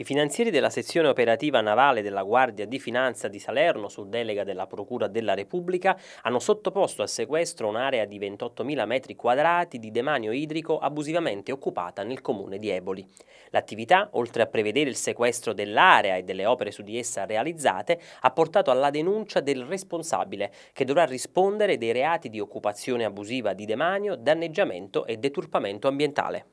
I finanzieri della sezione operativa navale della Guardia di Finanza di Salerno, su delega della Procura della Repubblica, hanno sottoposto a sequestro un'area di 28.000 metri quadrati di demanio idrico abusivamente occupata nel comune di Eboli. L'attività, oltre a prevedere il sequestro dell'area e delle opere su di essa realizzate, ha portato alla denuncia del responsabile, che dovrà rispondere dei reati di occupazione abusiva di demanio, danneggiamento e deturpamento ambientale.